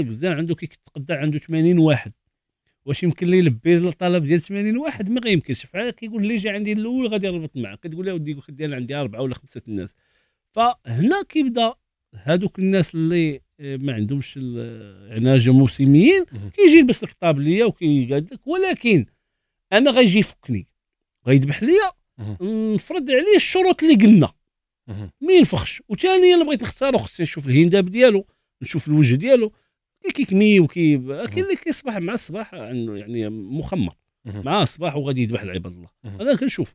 بزاف طيب، عنده كي كيتقدا عنده 80 واحد واش يمكن لي يلبي الطلب ديال 80 واحد ما غيمكنش فعلا كيقول لي جا عندي الاول غادي نربط معاه كتقول له ودي خدي انا عندي اربعه ولا خمسه الناس فهنا كيبدا هادوك الناس اللي آه، ما عندهمش العناجه آه، موسميين كيجي يلبس لك طابليه وكيقعد لك ولكن انا غيجي يفكني غيذبح ليا نفرض عليه الشروط اللي قلنا ما ينفخش وثانيا بغيت نختارو خصني نشوف الهنداب ديالو نشوف الوجه ديالو كيكمي وكي كاين اللي كيصبح مع الصباح عنده يعني مخمر مع الصباح وغادي يذبح لعباد الله انا كنشوفه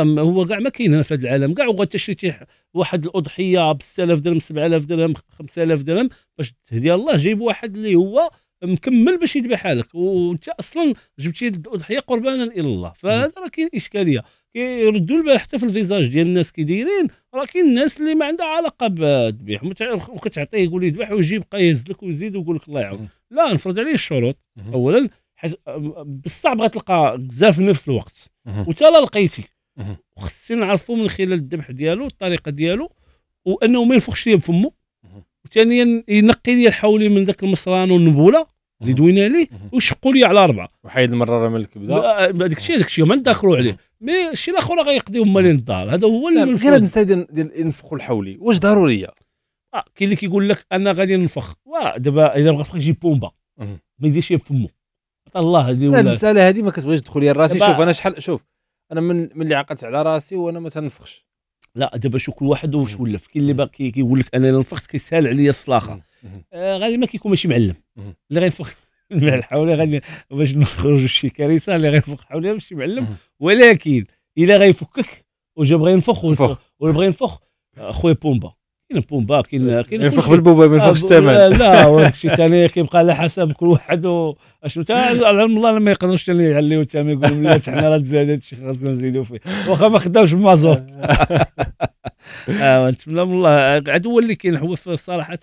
هو كاع ما كاين هنا في هذا العالم كاع وغادي تشري واحد الاضحيه ب 6000 درهم 7000 درهم 5000 درهم باش تهدي الله جيب واحد اللي هو مكمل باش يذبحها لك وانت اصلا جبتي الاضحيه قربانا الى الله فهذا راه كاين اشكاليه كيردوا البال حتى في الفيزاج ديال الناس كي دايرين راه كاين الناس اللي ما عندها علاقه بالذبيح وكتعطيه يقول لي ذبح ويجي يبقى يهز لك ويزيد ويقول لك الله يعاون لا نفرض عليه الشروط اولا بالصعب غتلقى بزاف في نفس الوقت وتا لا لقيتي وخصني نعرفوا من خلال الذبح ديالو الطريقه ديالو وانه ما ينفخش ليا بفمه وثانيا ينقي لي الحولي من ذاك المصران والنبوله اللي دوينا عليه وشقوا لي على اربعه وحيد المراره ملك بدا هذاك الشيء هذاك الشيء ما ندخلوا عليه مي الشيء الاخر غيقضيو مالين الدار هذا هو غير المساله المسائل ديال الانفخ الحولي واش ضروريه اه كاين اللي كيقول لك انا غادي ننفخ دابا اذا بغيت يجيب بومبا ما يديرش في فمو الله هذه ولا المساله هذه ما كتبغيش تدخل لي راسي شوف انا شحال شوف انا من من اللي عقدت على راسي وانا ما تنفخش لا دابا شوف كل واحد واش ولف كاين اللي باقي كيقول لك انا نفخت كيسهل عليا الصلاخه آه، غادي غالبا ما كيكون ماشي معلم اللي غينفخ الماء حوله غادي باش نخرجوا شي كارثه اللي غينفخ حوله ماشي معلم ولكن الا غيفكك وجا بغا ينفخ ولا بغا ينفخ خويا بومبا كاين بومبا كاين كاين ينفخ بالبومبا ما ينفخش آه، الثمن لا شي ثاني كيبقى على حسب كل واحد اشنو تا العلم الله ما يقدروش ثاني يعليو الثمن يقولوا لا حنا راه تزاد هادشي خاصنا نزيدوا فيه واخا ما خدامش بمازور آه، نتمنى من الله عاد هو اللي كاين هو صراحه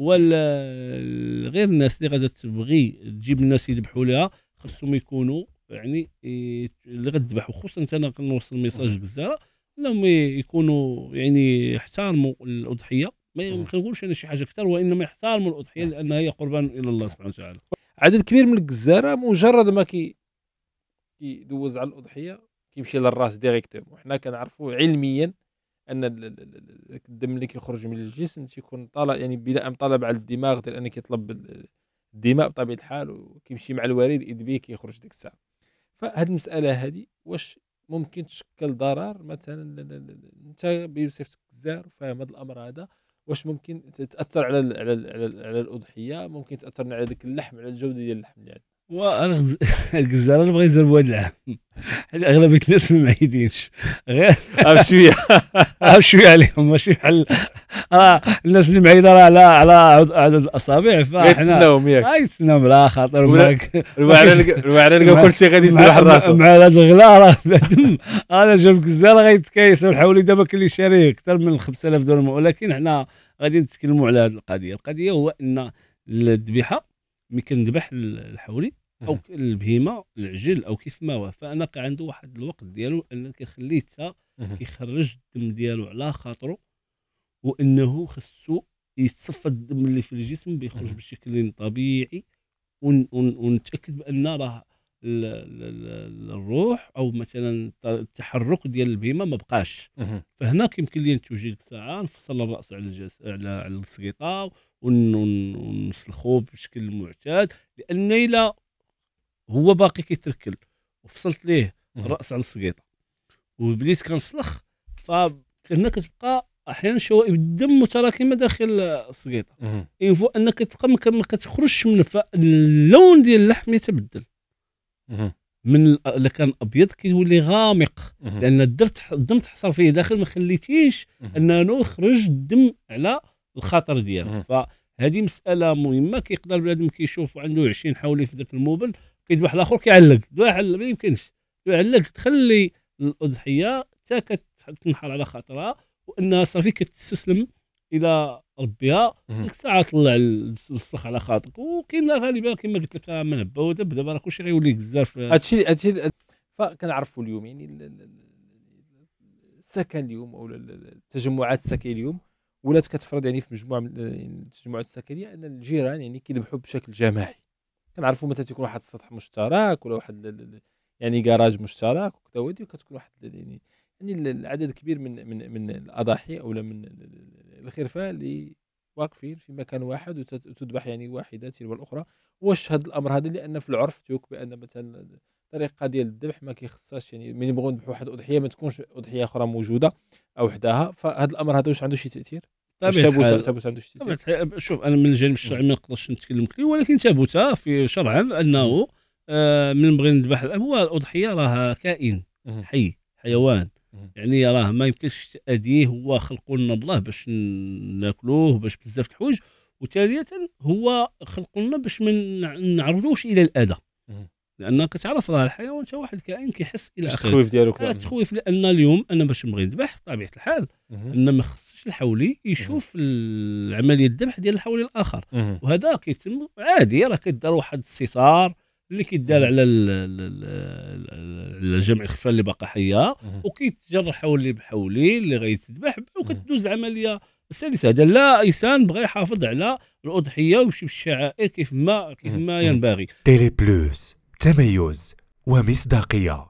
غير الناس اللي غادي تبغي تجيب الناس يذبحوا لها خصهم يكونوا يعني اللي غتذبح وخصوصا انا كنوصل ميساج للجزاره انهم يكونوا يعني يحترموا الاضحيه ما كنقولش انا شي حاجه اكثر وانما يحترموا الاضحيه لانها هي قربان الى الله سبحانه وتعالى عدد كبير من الجزاره مجرد ما كي كيدوز على الاضحيه كيمشي للراس ديريكتوم وحنا كنعرفوا علميا ان الدم اللي كيخرج من الجسم تيكون طلب يعني بناء طلب على الدماغ ديال انك يطلب الدماء بطبيعه الحال وكيمشي مع الوريد اذ به كيخرج ديك الساعه فهاد المساله هذه واش ممكن تشكل ضرر مثلا انت بصفتك الزار فاهم هذا الامر هذا واش ممكن تاثر على الـ على الـ على, الـ على الاضحيه ممكن تاثر على ديك اللحم على الجوده ديال اللحم يعني. الجزار انا بغيت يزربوا هذا العام حيت اغلبيه الناس ما معيدينش غير بشويه بشويه عليهم ماشي بحال راه الناس اللي معيده راه على على عدد الاصابع فاحنا يتسناهم ياك آه، يتسناهم لا خاطر معاك الواعر لقاو كل شيء غادي يسدو واحد راسه مع هذا الغلا راه انا جاب الجزار غيتكايس والحولي دابا كاين اللي شاريه اكثر من 5000 درهم ولكن حنا غادي نتكلموا على هذه القضيه القضيه هو ان الذبيحه ملي كنذبح الحولي او البهيمه العجل او كيف ما هو فانا كان عنده واحد الوقت ديالو ان كيخليه حتى كيخرج الدم ديالو على خاطرو وانه خصو يتصفى الدم اللي في الجسم بيخرج بشكل طبيعي ونتاكد بان راه الروح او مثلا التحرك ديال البهيمه ما بقاش فهنا كيمكن لي نتوجه ساعه نفصل الراس على الجس على على السقيطه ونسلخوه بشكل معتاد لان الا هو باقي كيتركل وفصلت ليه الراس على السقيطه وبديت كنصلخ فهنا كتبقى احيانا شوائب الدم متراكمه داخل السقيطه ينفو انك تبقى ما كتخرجش منه فاللون ديال اللحم يتبدل من الا كان ابيض كيولي غامق لان لان الدم تحصر فيه داخل ما خليتيش انه يخرج الدم على الخاطر ديالك فهذه مساله مهمه كيقدر بنادم كيشوف عنده 20 حولي في ذاك الموبل كاين واحد الاخر كيعلق واحد ما يمكنش يعلق تخلي الاضحيه حتى كتنحر على خاطرها وانها صافي كتستسلم الى ربها ديك الساعه طلع الصخ على خاطرك وكاين غالبا كما قلت لك آه، من هبه ودب دابا راه كلشي غيولي بزاف هادشي هادشي فكنعرفوا اليوم يعني السكن اليوم او التجمعات السكنيه اليوم ولات كتفرض يعني في مجموعه من التجمعات يعني السكنيه ان الجيران يعني كيذبحوا بشكل جماعي كنعرفوا متى تيكون واحد السطح مشترك ولا واحد يعني كراج مشترك وكذا ودي وكتكون واحد يعني يعني العدد كبير من من من الاضاحي اولا من الخرفه اللي واقفين في مكان واحد وتذبح يعني واحده تلو الاخرى واش هذا الامر هذا لان في العرف تيوك بان مثلا الطريقه ديال الذبح ما كيخصهاش يعني من يبغوا نذبحوا واحد الاضحيه ما تكونش اضحيه اخرى موجوده او حداها فهذا الامر هذا واش عنده شي تاثير تابوته تابوته عنده شوف انا من الجانب الشرعي ما نقدرش نتكلم كثير ولكن تابوتا آه، في شرعا انه آه من بغي نذبح هو الاضحيه راه كائن حي حيوان يعني راه ما يمكنش تاديه هو خلق لنا الله باش ناكلوه باش بزاف الحوايج وثانية هو خلق لنا باش ما نعرضوش الى الاذى لان كتعرف راه الحيوان حتى واحد كائن كيحس الى اخره التخويف ديالو التخويف آه، لان اليوم انا باش نبغي نذبح بطبيعه الحال ان ما خص الحولي يشوف العمليه الذبح ديال الحولي الاخر وهذا كيتم عادي راه كيدار واحد السيسار اللي كيدار على الجمع الخفه اللي باقا حيه وكيتجر حولي بحولي اللي غيتذبح وكتدوز العمليه السادسه هذا لا انسان بغى يحافظ على الاضحيه ويمشي بالشعائر كيف ما كيف ما ينبغي تيلي بلوس تميز ومصداقيه